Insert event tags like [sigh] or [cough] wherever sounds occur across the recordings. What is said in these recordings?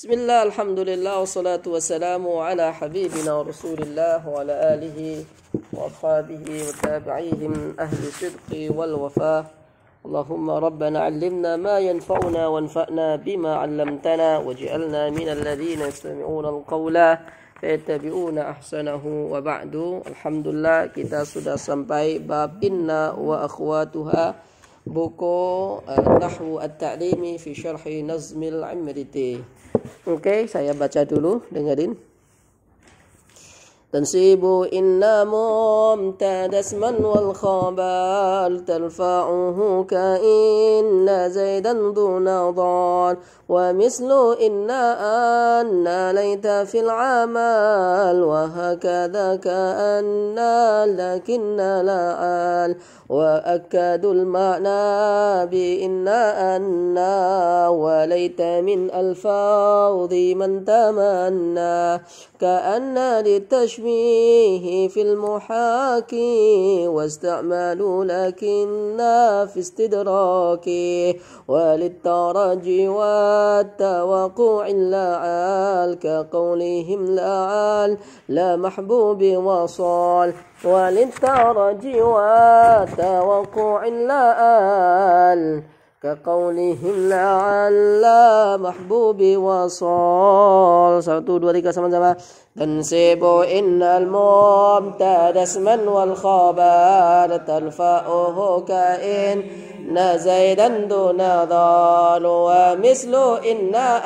بسم الله الحمد لله والصلاة والسلام على حبيبنا ورسول الله وعلى آله وأصحابه وتابعيهم أهل الصدق والوفاء اللهم ربنا علمنا ما ينفعنا وانفعنا بما علمتنا واجعلنا من الذين يستمعون القول فيتبعون أحسنه وبعد الحمد لله كتاب سدى سمباي باب إنا وأخواتها buku eh, Nahwu At-Ta'limi fi Syarhi Nazmil Amriti. Oke, okay, saya baca dulu, dengerin. تنسيب إن ممتد اسما والخبال ترفعه كإن زيدا دون ضال ومثل إن أن ليت في العمل وهكذا كأن لكن لا آل وأكد المعنى بإن أن وليت من الفاظ من تمنى كأن للتشبيه تشبيهه في المحاكي واستعملوا لكن في استدراكي وللترجي والتوقع اللعال كقولهم لعال لا محبوب وصال وللترجي والتوقع اللعال كقولهم لعل محبوبي وصال سوتو دو تيكا سمان سما تنسب إن المبتدا اسما والخبر تلفأه كائن إن زيدا دون ضال ومثل إنا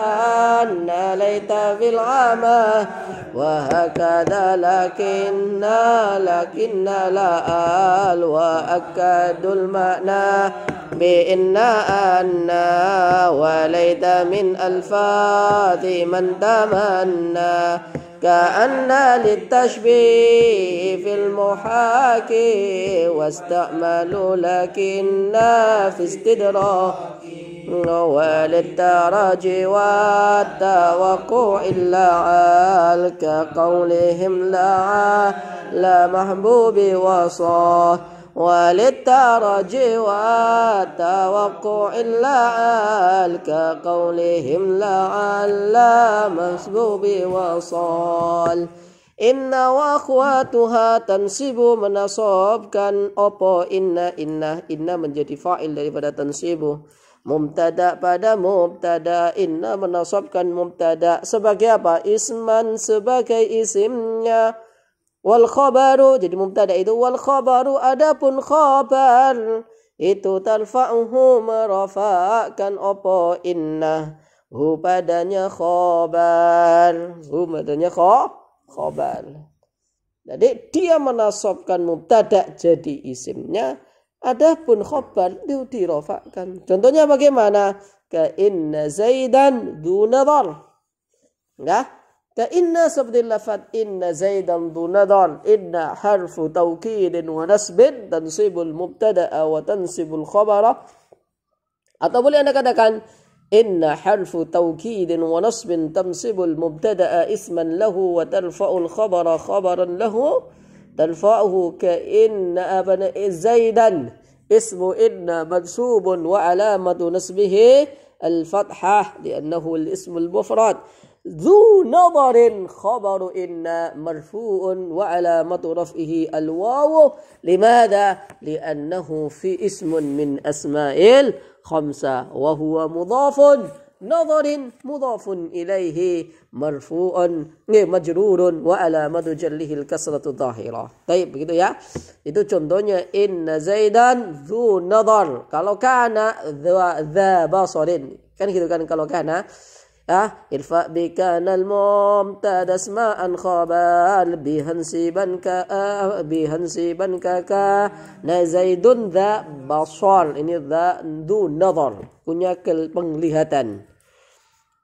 أن ليت في العمى وهكذا لكن لكن لا آل وأكد المعنى بإن أن وليت من ألفاظ من تمنى كأن للتشبيه في المحاكي واستعملوا لكن في استدراك وللتراجي والتوقع إلا كقولهم لا على محبوب وصاه وللترجي والتوقع اللعل كقولهم لعل مسبوب وصال Inna تنسب akhwatuha tansibu menasobkan opo إن إن inna menjadi fa'il daripada tansibu mubtada pada mubtada inna menasobkan mubtada sebagai apa isman sebagai isimnya Wal khabaru jadi mubtada itu wal khabaru adapun khabar itu tarfa'uhu merafa'kan opo inna hu padanya khobar hu padanya kho khobar jadi dia menasobkan mubtada jadi isimnya adapun khobar itu dirofakkan contohnya bagaimana ka inna zaidan dunadar enggak كإن سبد اللفت إن زيدا ذو نضال إن حرف توكيد ونسب تنصب المبتدأ وتنصب الخبر أتقول أنا كذا كان إن حرف توكيد ونصب تنصب المبتدأ اسما له وترفع الخبر خبرا له ترفعه كإن أبن زيدا اسم إن منسوب وعلامة نسبه الفتحة لأنه الاسم المفرد ذو نظر خبر إن مرفوع وعلامة رفعه الواو لماذا؟ لأنه في اسم من أسماء الخمسة وهو مضاف نظر مضاف إليه مرفوع إيه، مجرور وعلامة جله الكسرة الظاهرة طيب يا ya itu contohnya inna zaidan dzu nadar kalau كان dza basarin kan gitu kan kalau أه ارفع بكان الممتد اسماء خبال بهنسبا كا بهنسبا كا زيد ذا بصر ini ذا ذو نظر punya penglihatan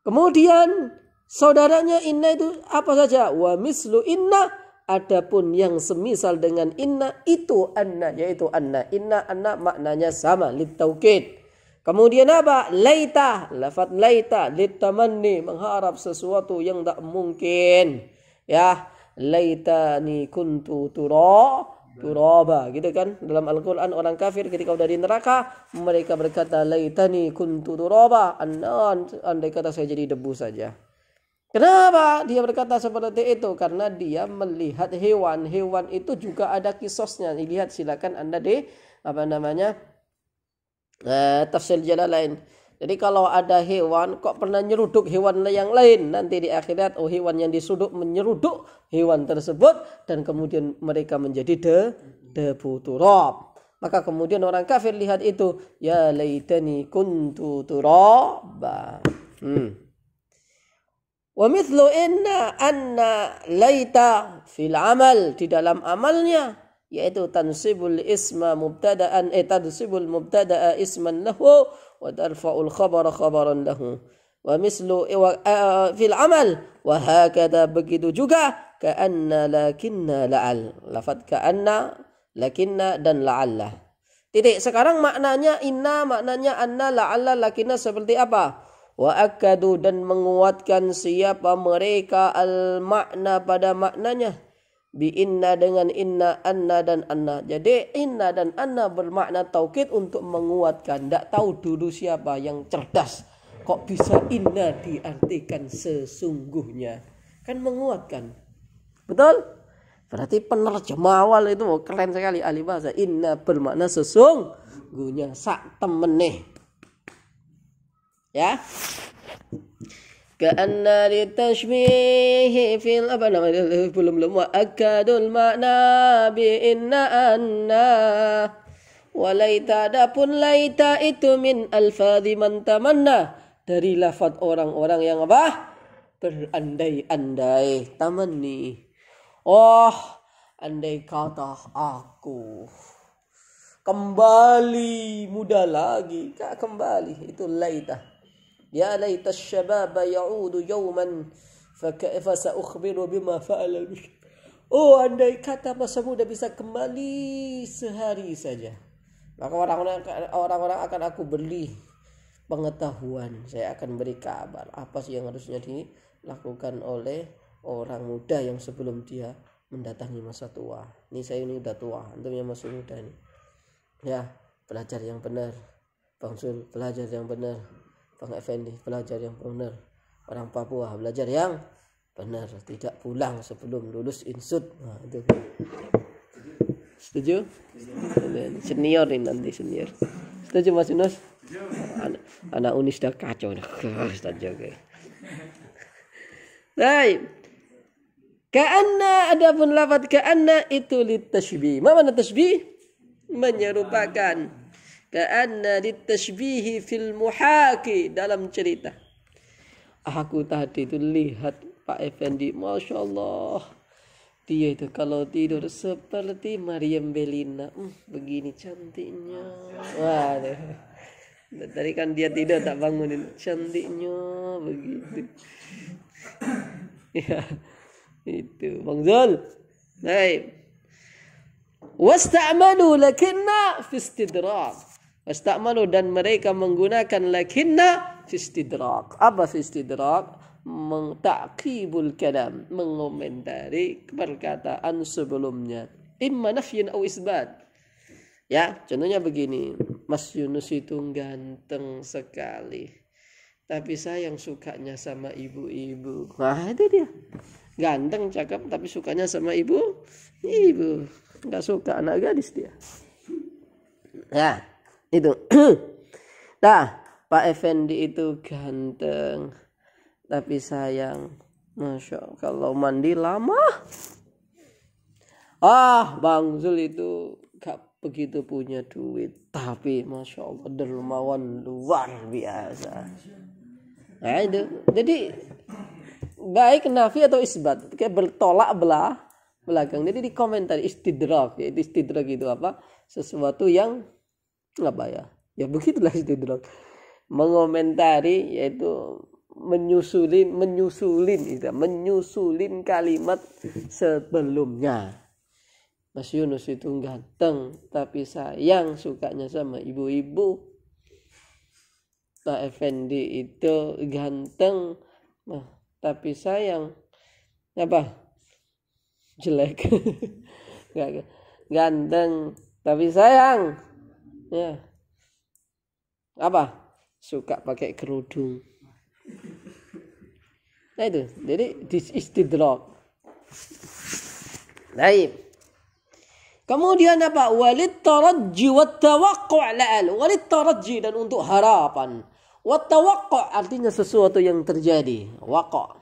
kemudian saudaranya inna itu apa saja wa mislu inna adapun yang semisal dengan inna itu anna yaitu anna inna anna maknanya sama litaukid Kemudian apa? Laita, lafat laita, litamanni, mengharap sesuatu yang tak mungkin. Ya, laitani kuntu tura, turaba. Gitu kan? Dalam Al-Quran orang kafir ketika udah di neraka, mereka berkata, laitani kuntu turaba. anon, andai kata saya jadi debu saja. Kenapa dia berkata seperti itu? Karena dia melihat hewan. Hewan itu juga ada kisosnya. Lihat silakan Anda di apa namanya? Nah, tafsir lain. Jadi kalau ada hewan kok pernah nyeruduk hewan yang lain nanti di akhirat oh hewan yang disuduk menyeruduk hewan tersebut dan kemudian mereka menjadi de debu turab. Maka kemudian orang kafir lihat itu ya laitani kuntu turaba. Hmm. Wa mithlu inna anna laita fil amal di dalam amalnya yaitu tansibul isma mubtada'an eh tansibul mubtada'a isman lahu wa tarfa'ul khabara khabaran lahu wa mislu eh, wa, uh, fil amal wa hakada begitu juga ka'anna lakinna la'al lafad ka'anna lakinna dan la'alla titik sekarang maknanya inna maknanya anna la'alla lakinna seperti apa wa akadu dan menguatkan siapa mereka al makna pada maknanya bi inna dengan inna anna dan anna jadi inna dan anna bermakna taukid untuk menguatkan tidak tahu dulu siapa yang cerdas kok bisa inna diartikan sesungguhnya kan menguatkan betul berarti penerjemah awal itu oh, keren sekali ahli bahasa inna bermakna sesungguhnya sak temeneh ya كأن للتشبيه في الأبن بلم لم وأكد المعنى بإن أنا وليت adapun ليت itu من alfadhi من تمنى dari lafad orang-orang yang apa berandai-andai tamanni oh andai kata aku kembali muda lagi kak kembali itu laita يا ليت الشباب يعود يوما فسأخبر بما فعل المشرك Oh andai kata masa muda bisa kembali sehari saja Maka orang-orang orang-orang akan aku beli pengetahuan Saya akan beri kabar apa sih yang harusnya dilakukan oleh orang muda yang sebelum dia mendatangi masa tua Ini saya ini udah tua, antum yang masih muda nih Ya, belajar yang benar Bang belajar yang benar Bang Effendi belajar yang benar orang Papua belajar yang benar tidak pulang sebelum lulus insut nah, itu setuju senior ini nanti senior setuju Mas Yunus anak, anak Unis dah kacau dah oke baik Ka'anna pun lafaz ka'anna itu litashbih. Mana tashbih? Menyerupakan. Ka'anna ditashbihi fil muhaki dalam cerita. Aku tadi itu lihat Pak Effendi, Masya Allah. Dia itu kalau tidur seperti Mariam Belina. Hmm, begini cantiknya. Wah, Tadi kan dia tidur tak bangunin. Cantiknya begitu. ya, itu. Bang Zul. Baik. Wasta'manu lakinna fi istidrak. Astamalu dan mereka menggunakan lakinna istidrak. Apa istidrak? Mengtakibul kalam, mengomentari perkataan sebelumnya. Imma nafyin au isbat. Ya, contohnya begini. Mas Yunus itu ganteng sekali. Tapi sayang sukanya sama ibu-ibu. Nah, itu dia. Ganteng, cakep, tapi sukanya sama ibu. Ibu. Nggak suka anak gadis dia. Ya itu [clears throat] dah Pak Effendi itu ganteng tapi sayang Masya Allah kalau mandi lama ah Bang Zul itu gak begitu punya duit tapi Masya Allah dermawan luar biasa nah itu jadi baik nafi atau isbat kayak bertolak belah belakang jadi di komentar istidrak yaitu istidrak itu apa sesuatu yang apa ya ya begitulah istidrak mengomentari yaitu menyusulin menyusulin itu menyusulin kalimat sebelumnya Mas Yunus itu ganteng tapi sayang sukanya sama ibu-ibu Pak Effendi itu ganteng nah, tapi sayang apa jelek [laughs] ganteng tapi sayang ya apa suka pakai kerudung nah itu jadi this is the drop Baik. Kemudian apa? Walid tarajji wa tawaqqa' la'al. Walid tarajji dan untuk harapan. Wa tawaqqa' artinya sesuatu yang terjadi. Waqa'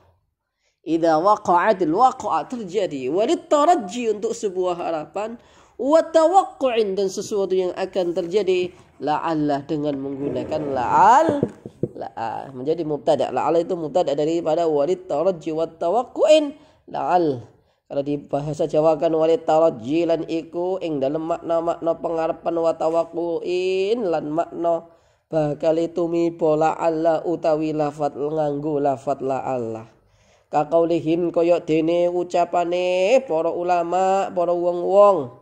Idza waqa'atil waqa'a terjadi Walid taraji untuk sebuah harapan wa dan sesuatu yang akan terjadi La'allah dengan menggunakan la'al la'al menjadi mubtada la'al itu mubtada daripada walid taraji wa la'al kalau di bahasa Jawa kan walid taraji lan iku ing dalam makna-makna pengharapan watawakuin lan makna bakal itu mi bola Allah utawi lafat nganggu lafat la Allah kakaulihim kaya dene ucapane para ulama para wong-wong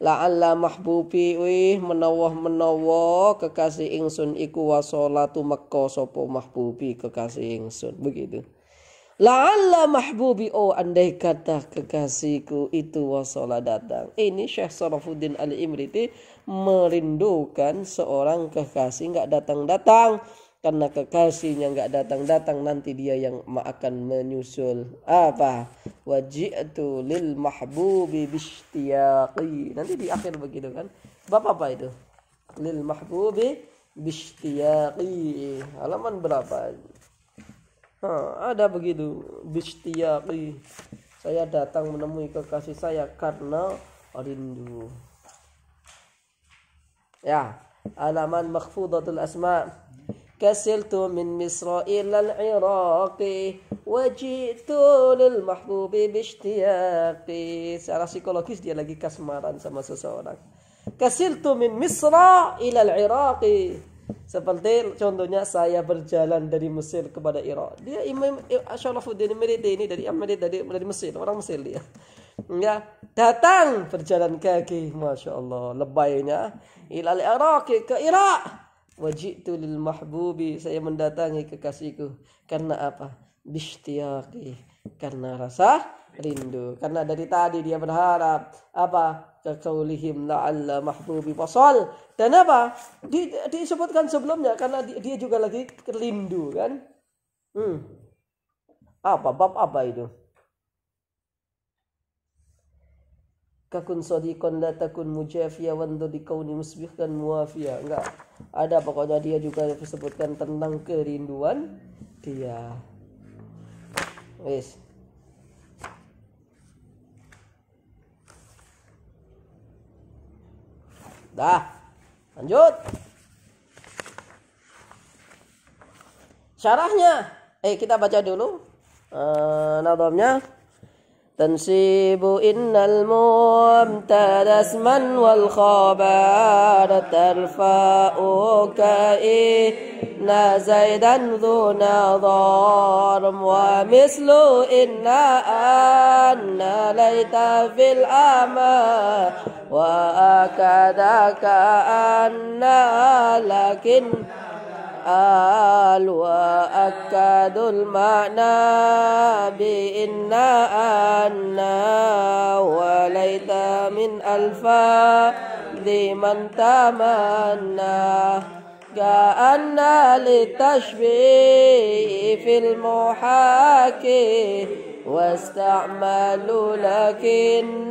la'alla mahbubi wih menawa-menawa kekasih ingsun iku wasolatu meko sopo mahbubi kekasih ingsun begitu la'alla mahbubi oh andai kata kekasihku itu wasola datang ini Syekh Sarafuddin Al Imriti merindukan seorang kekasih nggak datang-datang karena kekasihnya nggak datang-datang nanti dia yang akan menyusul apa wajib waji'tu lil mahbubi bishtiyaqi nanti di akhir begitu kan bapak apa itu lil mahbubi bishtiyaqi halaman berapa ha, ada begitu bishtiyaqi saya datang menemui kekasih saya karena rindu ya halaman makfudatul asma' كسلت من مصر إلى العراق وجئت للمحبوب باشتياق secara psikologis dia lagi kasmaran sama seseorang كسلت min مصر ila العراق seperti contohnya saya berjalan dari Mesir kepada Irak. Dia Imam Asyarafuddin Meriti ini dari Amri dari dari Mesir, orang Mesir dia. Ya, datang berjalan kaki, masya Allah, lebaynya ilal Iraq ke Irak wajitu lil mahbubi saya mendatangi kekasihku karena apa bishtiyaki karena rasa rindu karena dari tadi dia berharap apa kekaulihim la'alla mahbubi pasal dan apa di, disebutkan sebelumnya karena dia juga lagi rindu kan hmm. apa bab apa itu kakun sadiqan la takun mujafiya wandu dikauni musbihkan muafiya enggak ada pokoknya dia juga disebutkan tentang kerinduan dia wis dah lanjut syarahnya eh kita baca dulu uh, eh, nadomnya تنصيب إن الممتد اسما والخبر ترفعك إن زيدا ذو نظر ومثل إن أن ليت في الأمى وأكدك أن لكن آل وأكد المعنى بإنا أنا وليت من ألفاظ من تمنى كأن للتشبيه في المحاكي واستعملوا لكن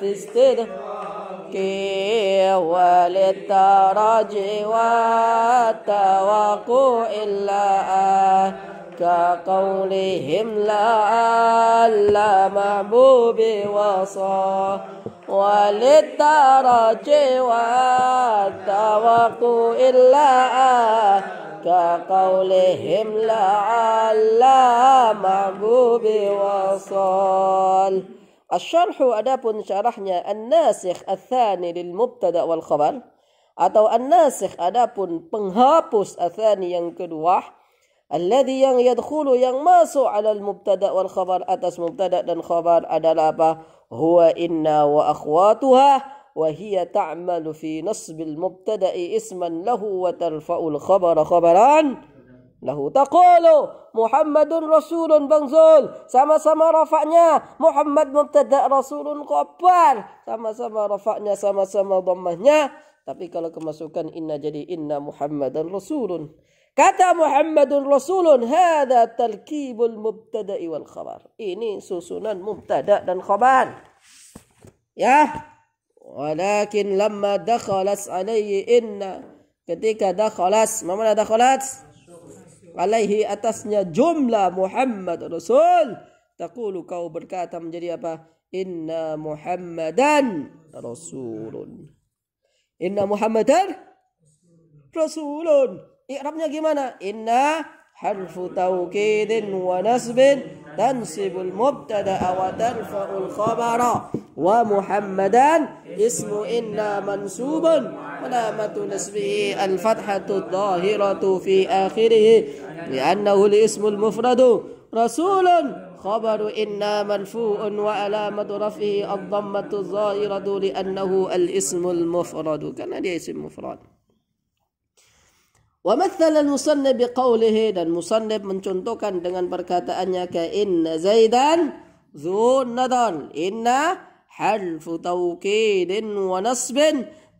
في استدراك وللترجي والتوقع إلا كقولهم لا ألا محبوب وصى وللترجي والتوقع إلا كقولهم كقولهم لعل محبوب وصال الشرح أداة شرحnya الناسخ الثاني للمبتدا wal khabar atau an-nasikh adapun penghapus athani yang kedua alladhi yang yadkhulu yang masuk ala al-mubtada wal khabar atas mubtada dan khabar adalah apa huwa inna wa akhwatuha wa hiya ta'malu fi nasb al-mubtada'i isman lahu wa tarfa'u al-khabara khabaran lahu taqulu Muhammadun Rasulun bangzul sama-sama rafaknya Muhammad mubtada Rasulun qabar sama-sama rafaknya sama-sama dhammahnya tapi kalau kemasukan inna jadi inna Muhammadan Rasulun kata Muhammadun Rasulun hadza talkibul mubtada wal khabar ini susunan mubtada dan khabar ya walakin lamma dakhalas alayhi inna ketika dakhalas mana dakhalas alaihi atasnya jumlah Muhammad Rasul. Takulu kau berkata menjadi apa? Inna Muhammadan Rasulun. Inna Muhammadan Rasulun. Iqrabnya gimana? Inna حرف توكيد ونسب تنسب المبتدا وترفع الخبر ومحمدا اسم انا منسوب علامة نسبه الفتحة الظاهرة في آخره لأنه الاسم المفرد رسول خبر إنا مرفوع وعلامة رفعه الضمة الظاهرة لأنه الاسم المفرد كان الاسم مفرد ومثل المصنف بقوله dan من mencontohkan dengan perkataannya أنك إن زيدا ذو النظر إن حرف توكيد ونصب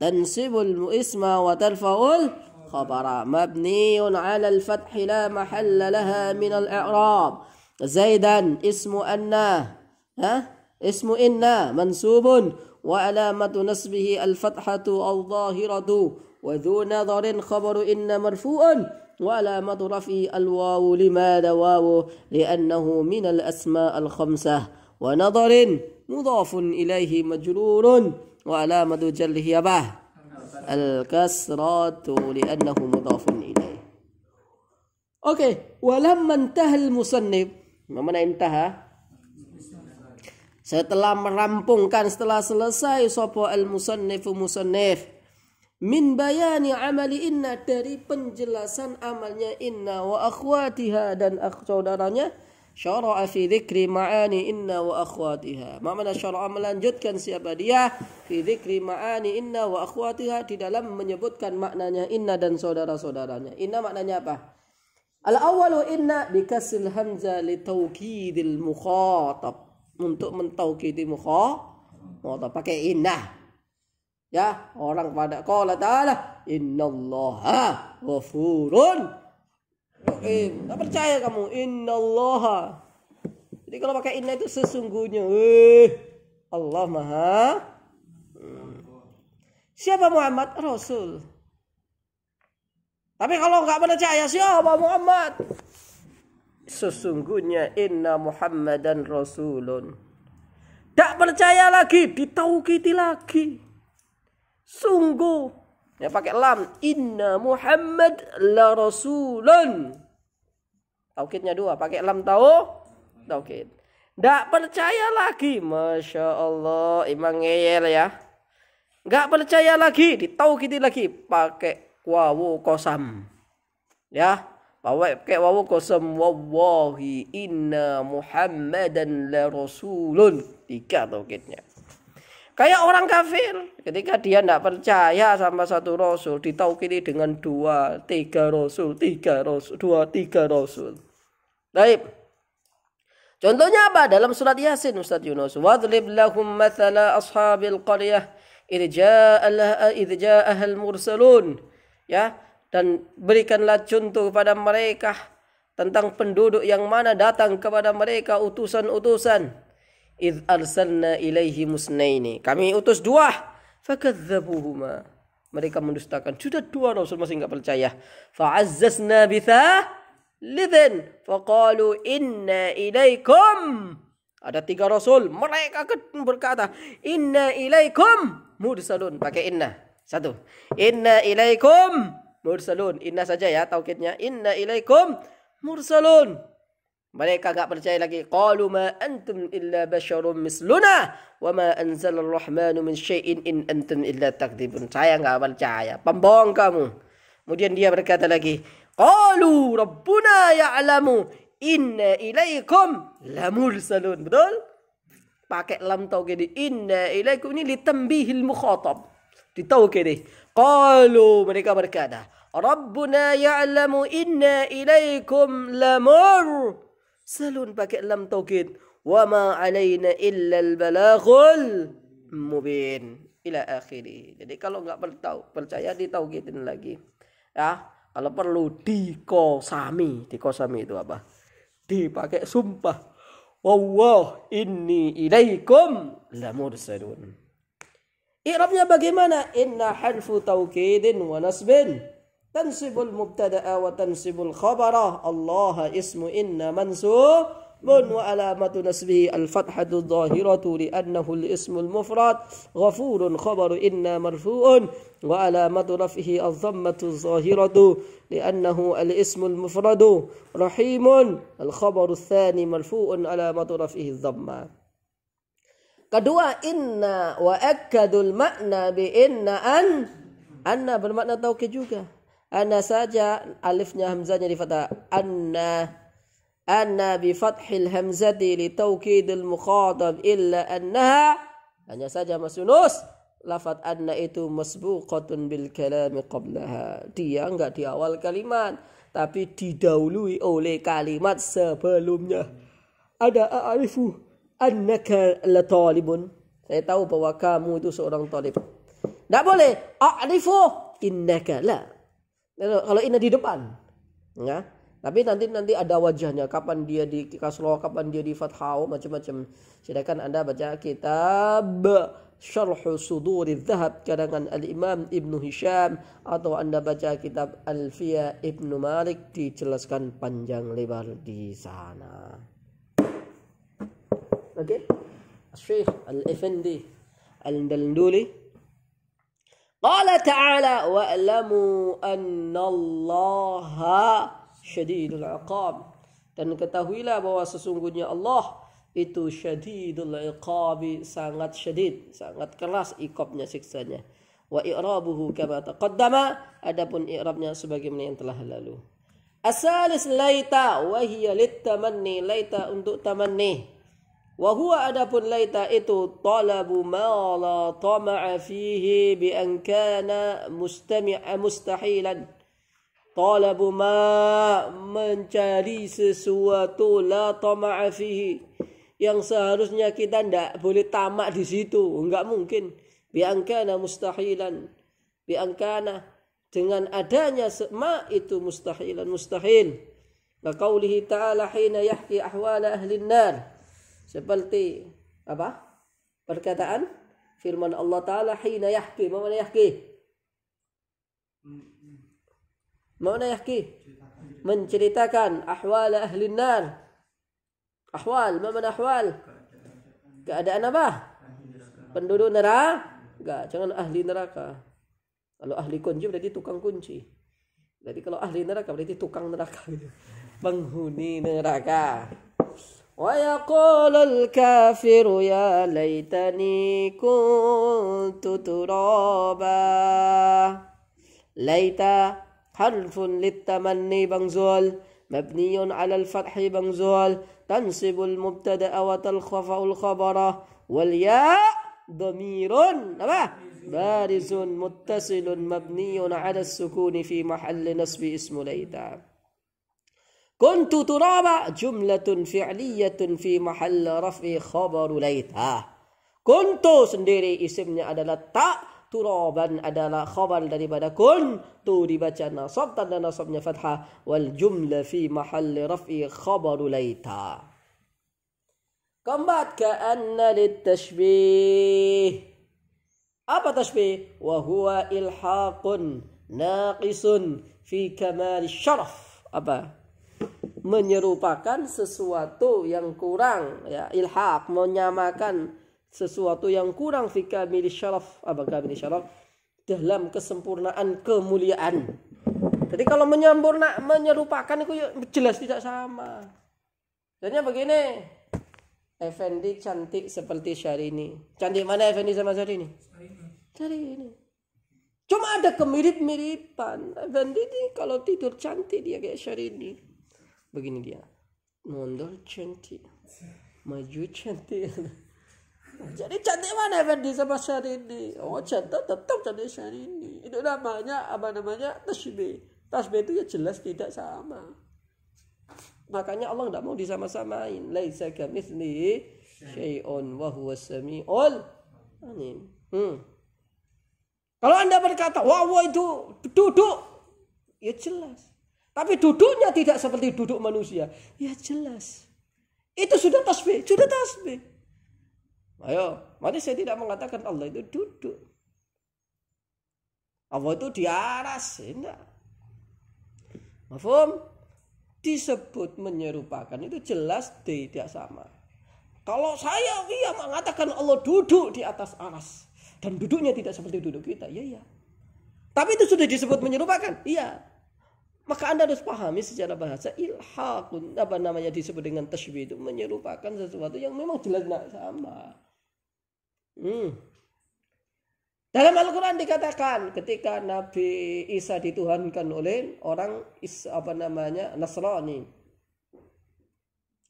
تنسب الاسم وترفع الخبر مبني على الفتح لا محل لها من الإعراب زيدا اسم أن ها اسم إن منسوب وعلامة نسبه الفتحة الظاهرة وذو نظر خبر إن مرفوع ولا مضر في الواو لماذا واو لأنه من الأسماء الخمسة ونظر مضاف إليه مجرور وعلامة هي به الكسرات لأنه مضاف إليه أوكي ولما انتهى المصنف لما انتهى setelah merampungkan setelah selesai sopo al musannif musannif min bayani amali inna dari penjelasan amalnya inna wa akhwatiha dan saudaranya syara'a fi dzikri ma'ani inna wa akhwatiha ma mana syara'a melanjutkan siapa dia fi dzikri ma'ani inna wa akhwatiha di dalam menyebutkan maknanya inna dan saudara-saudaranya inna maknanya apa al awalu inna bi kasril hamzah li tawkidil mukhatab untuk mentaukidi mukhatab pakai inna ya orang pada qala taala innallaha ghafurun rahim enggak percaya kamu innallaha jadi kalau pakai inna itu sesungguhnya eh Allah Maha hmm. Siapa Muhammad? Rasul. Tapi kalau nggak percaya siapa Muhammad? Sesungguhnya inna Muhammadan Rasulun. Tak percaya lagi, ditaukiti lagi sungguh ya pakai lam inna Muhammad la rasulun taukidnya dua pakai lam tau taukit Nggak percaya lagi Masya Allah Imam ngeyel ya Nggak percaya lagi ditaukiti lagi Pakai wawu kosam Ya Pakai wawu kosam wawahi inna muhammadan la rasulun Tiga taukidnya Kayak orang kafir ketika dia tidak percaya sama satu rasul ditaukili dengan dua, tiga rasul, tiga rasul, dua, tiga rasul. Baik. Contohnya apa? Dalam surat Yasin Ustaz Yunus. Wadrib lahum mathala ashabil qaryah idh ja'aha mursalun Ya, dan berikanlah contoh kepada mereka tentang penduduk yang mana datang kepada mereka utusan-utusan id arsalna ilaihi musnaini. Kami utus dua. Fakadzabuhuma. Mereka mendustakan. Sudah dua Rasul masih enggak percaya. Fa'azzazna bitha lidin. Faqalu inna ilaikum. Ada tiga Rasul. Mereka berkata. Inna ilaikum. Mursalun. Pakai inna. Satu. Inna ilaikum. Mursalun. Inna saja ya taukidnya. Inna ilaikum. Mursalun mereka gak percaya lagi. Qalu ma antum illa basyarum misluna wa ma anzalal rahmanu min syai'in in antum illa takdibun. Saya gak percaya. Pembohong kamu. Kemudian dia berkata lagi. Qalu rabbuna ya'lamu inna ilaikum salun, Betul? Pakai lam tauqidi. Inna ilaikum ini litambihil mukhatab. Ditauqidi. Qalu mereka berkata. Rabbuna ya'lamu inna ilaikum lamur. Selun pakai lam tauhid. Wa ma alaina illa al-balaghul mubin ila akhiri. Jadi kalau nggak pertau, percaya ditauhidin lagi. Ya, kalau perlu dikosami. Dikosami itu apa? Dipakai sumpah. Wallah inni ilaikum lamursalun. I'rabnya bagaimana? Inna hanfu tawkidin wa nasbin. تنصب المبتدا وتنصب الخبر الله اسم ان منصوب وعلامة نسبه الفتحة الظاهرة لأنه الاسم المفرد غفور خبر إن مرفوع وعلامة رفعه الضمة الظاهرة لأنه الاسم المفرد رحيم الخبر الثاني مرفوع علامة رفعه الضمة Kedua inna wa akadul makna bi inna an anna bermakna tauke juga. Anna saja alifnya hamzahnya di fatah Anna anna bi fathil hamzati li taukidil mukhatab illa annaha hanya saja Mas Yunus lafat anna itu masbuqatun bil kalami qablaha. Dia enggak di awal kalimat, tapi didahului oleh kalimat sebelumnya. Ada a'rifu annaka latalibun. Saya tahu bahwa kamu itu seorang talib. Enggak boleh a'rifu innaka la. Kalau ini di depan, ya. Tapi nanti nanti ada wajahnya. Kapan dia di kasroh, kapan dia di fathau, macam-macam. Silakan anda baca kitab Syarh Suduri Dhahab karangan Al-Imam Ibn Hisham atau anda baca kitab Alfiya Ibn Malik dijelaskan panjang lebar di sana. Oke? Okay? Syekh Al-Effendi al dalduli Qala ta'ala wa'lamu annallaha syadidul iqab. Dan ketahuilah bahwa sesungguhnya Allah itu syadidul iqabi sangat syadid, sangat keras ikabnya siksanya. Wa i'rabuhu kama taqaddama adapun i'rabnya sebagaimana yang telah lalu. Asalis laita wa hiya litamanni laita untuk tamanni Wa huwa adapun laita itu talabu ma la tama'a fihi bi an kana mustami'a mustahilan. Talabu ma mencari sesuatu la tama'a fihi yang seharusnya kita ndak boleh tamak di situ, enggak mungkin. Bi an kana mustahilan. Bi an kana dengan adanya ma itu mustahilan mustahil. Ka ta'ala hina yahki ahwal ahli an-nar. Seperti apa? Perkataan firman Allah Ta'ala hina yahki. Mana yahki? Mana yahki? Menceritakan ahwal ahli nar. Ahwal, mana ahwal? Keadaan apa? Penduduk neraka. Jangan ahli neraka. Kalau ahli kunci berarti tukang kunci. Jadi kalau ahli neraka berarti tukang neraka gitu. [laughs] Penghuni neraka. ويقول الكافر يا ليتني كنت ترابا ليت حرف للتمني بنزول مبني على الفتح بنزول تنصب المبتدا وتلخف الخبر والياء ضمير بارز متصل مبني على السكون في محل نصب اسم ليتا كنت ترابا جملة فعلية في محل رفع خبر ليت كنت sendiri isimnya adalah tak turaban adalah khabar daripada kun tu dibaca nasab tanda nasabnya fathah wal jumla fi mahalli raf'i khabaru laita keempat ka'anna litashbih apa tashbih wa huwa ilhaqun naqisun fi kamal syaraf apa menyerupakan sesuatu yang kurang ya ilhaq menyamakan sesuatu yang kurang fika mili syaraf apa mili syaraf dalam kesempurnaan kemuliaan jadi kalau menyempurna menyerupakan itu ya jelas tidak sama jadinya begini Effendi cantik seperti Syahrini. Cantik mana Effendi sama Syahrini? Syahrini. Cuma ada kemirip-miripan. Effendi ini kalau tidur cantik dia kayak Syahrini begini dia mondor cantik maju cantik jadi cantik mana Fendi sama Syahrini oh cantik tetap cantik Syahrini itu namanya apa namanya tasbih tasbih itu ya jelas tidak sama makanya Allah tidak mau disama-samain laisa kamitsli syai'un wa huwa samiul mm. alim hmm. kalau anda berkata wah, wah itu duduk ya jelas tapi duduknya tidak seperti duduk manusia. Ya jelas. Itu sudah tasbih, sudah tasbih. Ayo, mari saya tidak mengatakan Allah itu duduk. Allah itu di aras, enggak. Mafum? Disebut menyerupakan itu jelas tidak sama. Kalau saya dia mengatakan Allah duduk di atas aras dan duduknya tidak seperti duduk kita, ya ya. Tapi itu sudah disebut menyerupakan, iya. Maka Anda harus pahami secara bahasa ilhaqun apa namanya disebut dengan tasbih itu menyerupakan sesuatu yang memang jelas tidak sama. Hmm. Dalam Al-Quran dikatakan ketika Nabi Isa dituhankan oleh orang is, apa namanya Nasrani.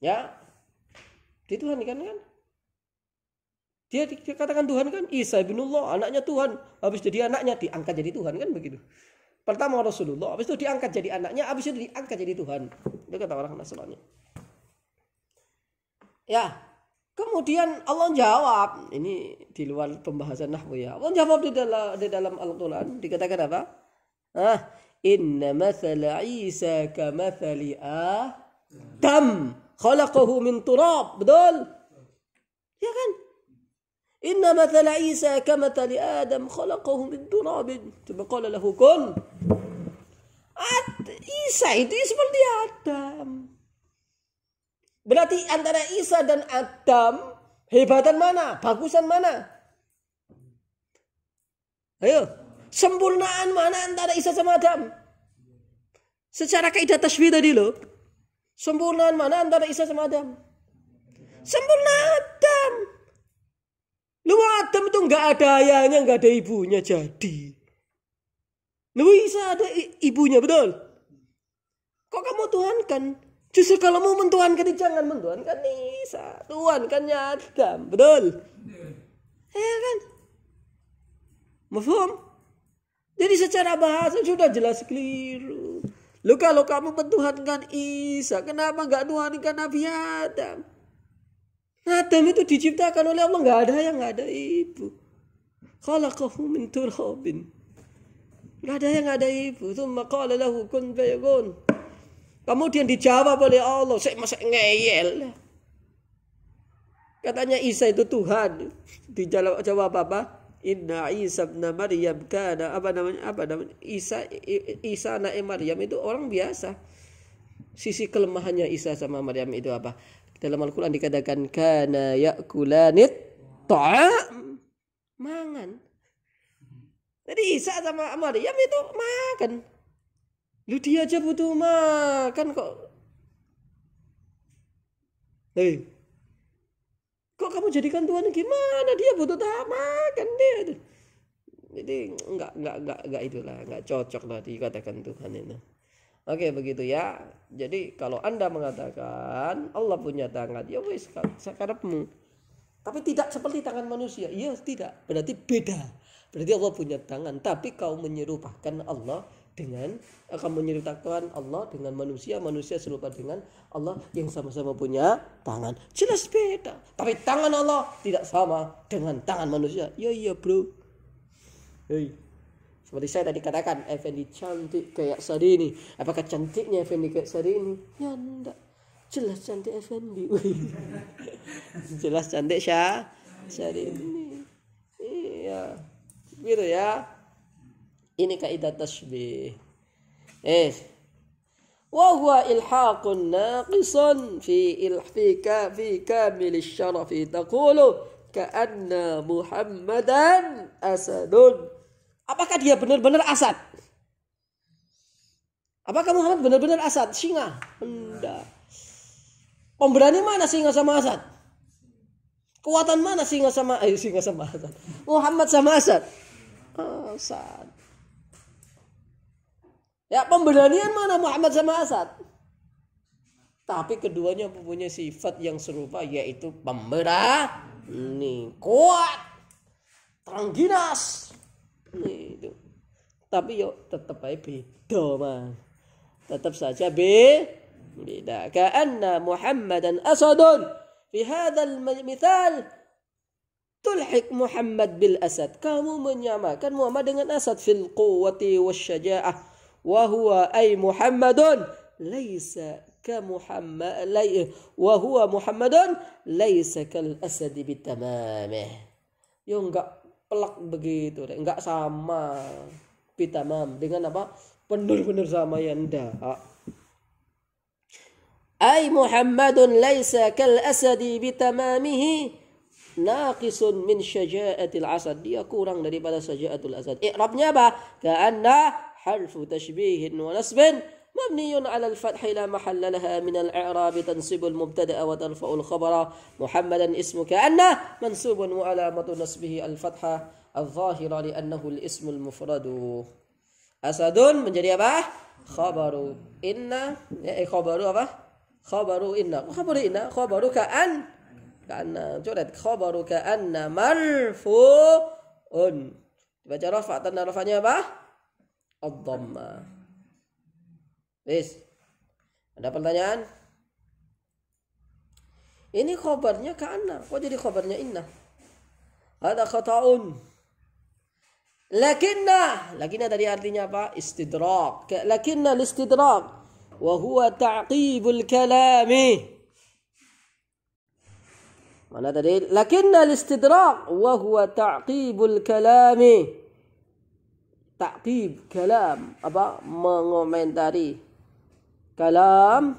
Ya. Dituhankan kan? Dia dikatakan Tuhan kan Isa binullah anaknya Tuhan. Habis jadi anaknya diangkat jadi Tuhan kan begitu. Pertama Rasulullah, habis itu diangkat jadi anaknya, habis itu diangkat jadi Tuhan. Itu kata orang Nasrani. Ya, kemudian Allah jawab. Ini di luar pembahasan nahwu ya. Allah jawab di dalam di dalam Al-Qur'an dikatakan apa? Ah, inna mathal Isa kamathali Adam. Khalaqahu min turab. Betul? Ya kan? Inna mathala Isa kamathali Adam khalaqahu من turabin. Coba qala lahu kun. Isa itu ya seperti Adam. Berarti antara Isa dan Adam hebatan mana? Bagusan mana? Ayo, sempurnaan mana antara Isa sama Adam? Secara kaidah tasbih tadi loh. Sempurnaan mana antara Isa sama Adam? Sempurna Adam. Lu Adam itu nggak ada ayahnya, nggak ada ibunya jadi. Lu Isa ada ibunya betul. Kok kamu tuhankan? Justru kalau mau mentuhankan jangan mentuhankan Isa. Tuhankannya Adam, betul. Ya kan? Mufum? Jadi secara bahasa sudah jelas keliru. Lu kalau kamu mentuhankan Isa, kenapa nggak tuhankan Nabi Adam? Adam itu diciptakan oleh Allah nggak ada yang nggak ada ibu. Kalau kau min Robin Nggak ada yang nggak ada ibu. Tsumma qala lahu kun fayakun. Kemudian dijawab oleh Allah, saya masa ngeyel. Katanya Isa itu Tuhan. Dijawab jawab apa? Inna Isa bin Maryam kana apa namanya? Apa namanya? Isa Isa anak Maryam itu orang biasa. Sisi kelemahannya Isa sama Maryam itu apa? Dalam Al-Quran dikatakan kana yakulanit ta'am mangan. Jadi Isa sama Maryam itu makan. Lu dia aja butuh makan kok. Hei. Kok kamu jadikan Tuhan gimana? Dia butuh tak makan dia. Jadi enggak enggak enggak enggak itulah, enggak cocok lah dikatakan Tuhan ini. Oke begitu ya. Jadi kalau anda mengatakan Allah punya tangan, ya wis sekarapmu. Tapi tidak seperti tangan manusia. Iya tidak. Berarti beda. Berarti Allah punya tangan. Tapi kau menyerupakan Allah dengan akan eh, menyerupakan Allah dengan manusia. Manusia serupa dengan Allah yang sama-sama punya tangan. Jelas beda. Tapi tangan Allah tidak sama dengan tangan manusia. Ya iya bro. Hei. Seperti saya tadi katakan, Effendi cantik kayak ini. Apakah cantiknya Effendi kayak ini? Ya enggak. Jelas cantik Effendi. [laughs] Jelas cantik Syah ini, Iya. Gitu ya. Ini kaidah tasbih. Eh. Wa ilhaqun naqisun fi ilhfika fi kamil syarafi taqulu ka'anna Muhammadan asadun Apakah dia benar-benar asat? Apakah Muhammad benar-benar asat? Singa? Tidak. Pemberani mana singa sama asat? Kekuatan mana singa sama eh singa sama asat? Muhammad sama asat? Asad. Ya pemberanian mana Muhammad sama asat? Tapi keduanya mempunyai sifat yang serupa yaitu pemberani, kuat, terangginas, itu tapi yuk tetap aja beda man tetap saja be beda karena Muhammad dan asadun di hadal misal tulhik Muhammad bil asad kamu menyamakan Muhammad dengan asad fil quwwati wasyaja'ah wa huwa ay Muhammadun laysa ka Muhammad lay wa huwa Muhammadun laysa kal asad bitamamih yo enggak pelak begitu deh nggak sama pitamam dengan apa benar-benar sama ya ndak ay Muhammadun laisa kal asadi bitamamihi naqisun min syaja'atil asad dia kurang daripada syaja'atul asad i'rabnya apa ka'anna harfu tashbihin wa nasbin مبني على الفتح لا محل لها من الإعراب تنصب المبتدأ وترفع الخبر محمدا اسمك أن منصوب وعلامة نصبه الفتحة الظاهرة لأنه الاسم المفرد أسد من جري أبا خبر إن إيه، إيه، خبر أبا خبر إن خبر إن خبرك أن كأن جرد خبرك أن مرفوع dibaca تنرفعني أبا الضمه Wis. Ada pertanyaan? Ini khobarnya kana. Kok jadi khobarnya inna? Ada khata'un. Lakinna. Lakinna tadi artinya apa? Istidrak. Lakinna istidrak. Wa ta'qibul kalami. Mana tadi? Lakinna istidrak. Wa ta'qibul kalami. Ta'qib kalam. Apa? Mengomentari kalam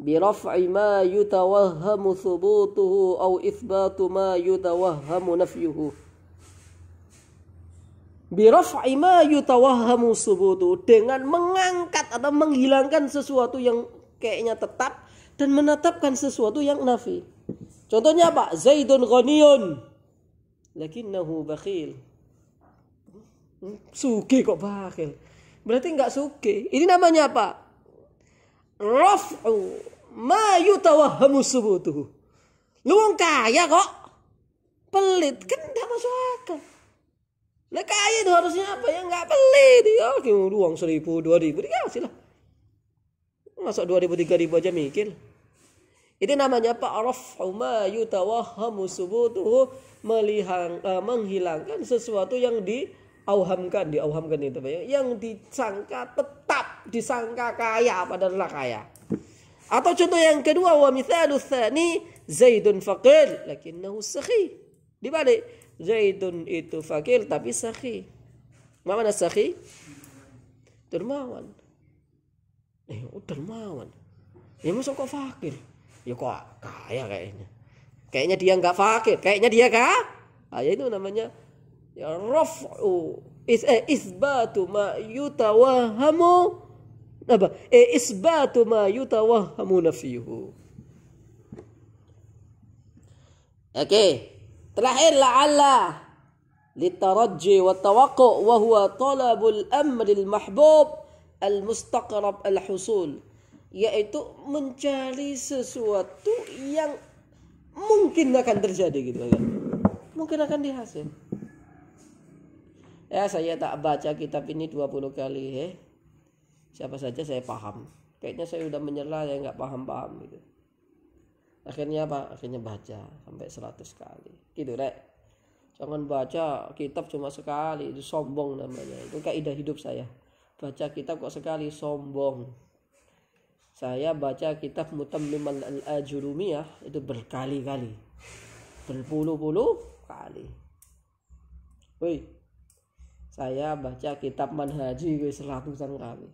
biraf'i ma yutawahhamu thubutuhu aw ithbatu ma yutawahhamu nafyuhu biraf'i ma yutawahhamu subutu dengan mengangkat atau menghilangkan sesuatu yang kayaknya tetap dan menetapkan sesuatu yang nafi. Contohnya apa? Zaidun ghaniyun lakinnahu bakhil. Hmm, suki kok bakhil. Berarti nggak suki. Ini namanya apa? raf'u ma yutawahhamu subutuhu. Lu wong kaya kok pelit kan tidak masuk akal. Lah kaya itu harusnya apa ya nggak pelit ya lu uang seribu dua ribu dikasih lah. Masuk dua ribu tiga ribu aja mikir. Itu namanya apa? Raf'u ma yutawahhamu subutuhu melihang, uh, menghilangkan sesuatu yang diauhamkan, diauhamkan itu ya. yang disangka tetap disangka kaya padahal kaya. Atau contoh yang kedua wa mithalu tsani Zaidun faqir lakinnahu sakhi. Dibalik Zaidun itu fakir tapi sakhi. mana sakhi? Dermawan. Eh, oh, dermawan. Ya masa kok fakir? Ya kok kaya kayaknya. Kayaknya dia enggak fakir, kayaknya dia kah? Ah, ya itu namanya ya raf'u is eh, isbatu ma yutawahamu apa e isbatu ma yutawahhamuna fihu oke okay. terakhir la'alla للترجي والتوقع وهو طلب الأمر المحبوب المستقرب الحصول yaitu mencari sesuatu yang mungkin akan terjadi gitu kan mungkin akan dihasil ya saya tak baca kitab ini 20 kali eh siapa saja saya paham kayaknya saya udah menyela ya nggak paham-paham gitu akhirnya apa akhirnya baca sampai 100 kali gitu rek jangan baca kitab cuma sekali itu sombong namanya itu kaidah hidup saya baca kitab kok sekali sombong saya baca kitab mutamim al-ajurumiyah itu berkali-kali berpuluh-puluh kali woi saya baca kitab manhaji guys ratusan kali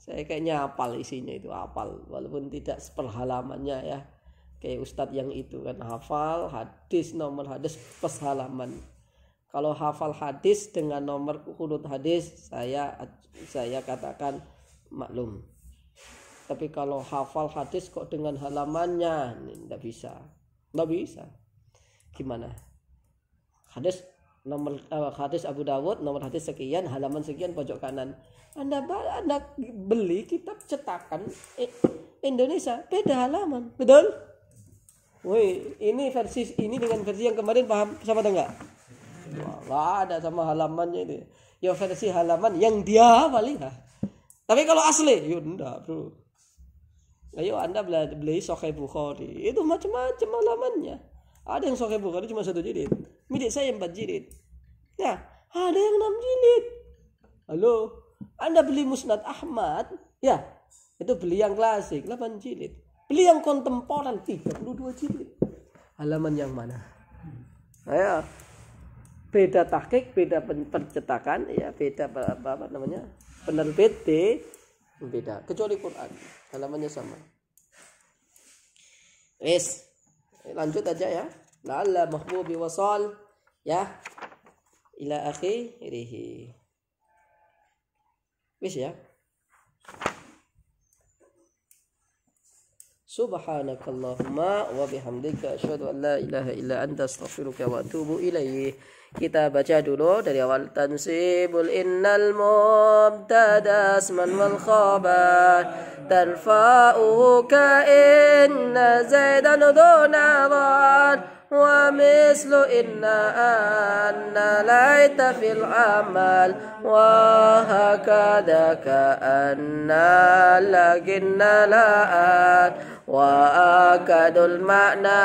saya kayaknya hafal isinya itu hafal walaupun tidak seperhalamannya ya. Kayak ustadz yang itu kan hafal hadis nomor hadis pas halaman. Kalau hafal hadis dengan nomor kunut hadis saya saya katakan maklum. Tapi kalau hafal hadis kok dengan halamannya tidak bisa. Tidak bisa. Gimana? Hadis nomor uh, hadis Abu Dawud nomor hadis sekian halaman sekian pojok kanan anda anda beli kitab cetakan Indonesia beda halaman betul Woi ini versi ini dengan versi yang kemarin paham sama enggak Wah, ada sama halamannya ini ya versi halaman yang dia paling lah, tapi kalau asli ya enggak bro ayo anda beli, beli Sahih itu macam-macam halamannya ada yang Sahih Bukhari cuma satu jilid Milik saya empat jilid. Nah, ada yang enam jilid. Halo, Anda beli Musnad Ahmad, ya, itu beli yang klasik, delapan jilid. Beli yang kontemporer dua jilid. Halaman yang mana? Ayo. Nah, ya. Beda takik, beda percetakan, ya, beda apa, apa, namanya? Penerbit B beda, kecuali Quran. Halamannya sama. Wes, lanjut aja ya. La'alla mahbubi wasal ya ila akhirihi wis ya سبحانك اللهم وبحمدك أشهد أن لا إله إلا أنت أستغفرك وأتوب إليه kita baca dulu dari awal tansibul innal mubtada asman wal khabar tarfa'uhu ka inna zaidan duna dhar ومثل إنا أن ليت في العمل وهكذا كأن لكن لأن وأكد المعنى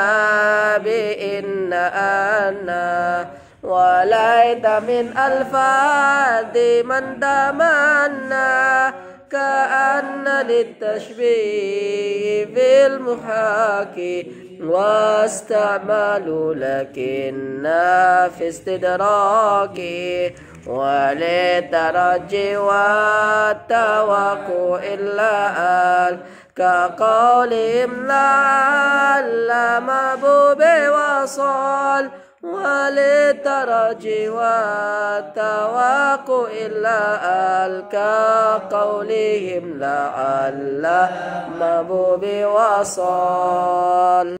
بإن أنا وليت من ألفاظ من تمنى كأن للتشبيه في المحاكي واستعمل لكن في استدراكي ولترجي والتوقع إلا آل كقولهم لعل مبوب وصال ولترجي والتوقع إلا آل كقولهم لعل مبوب وصال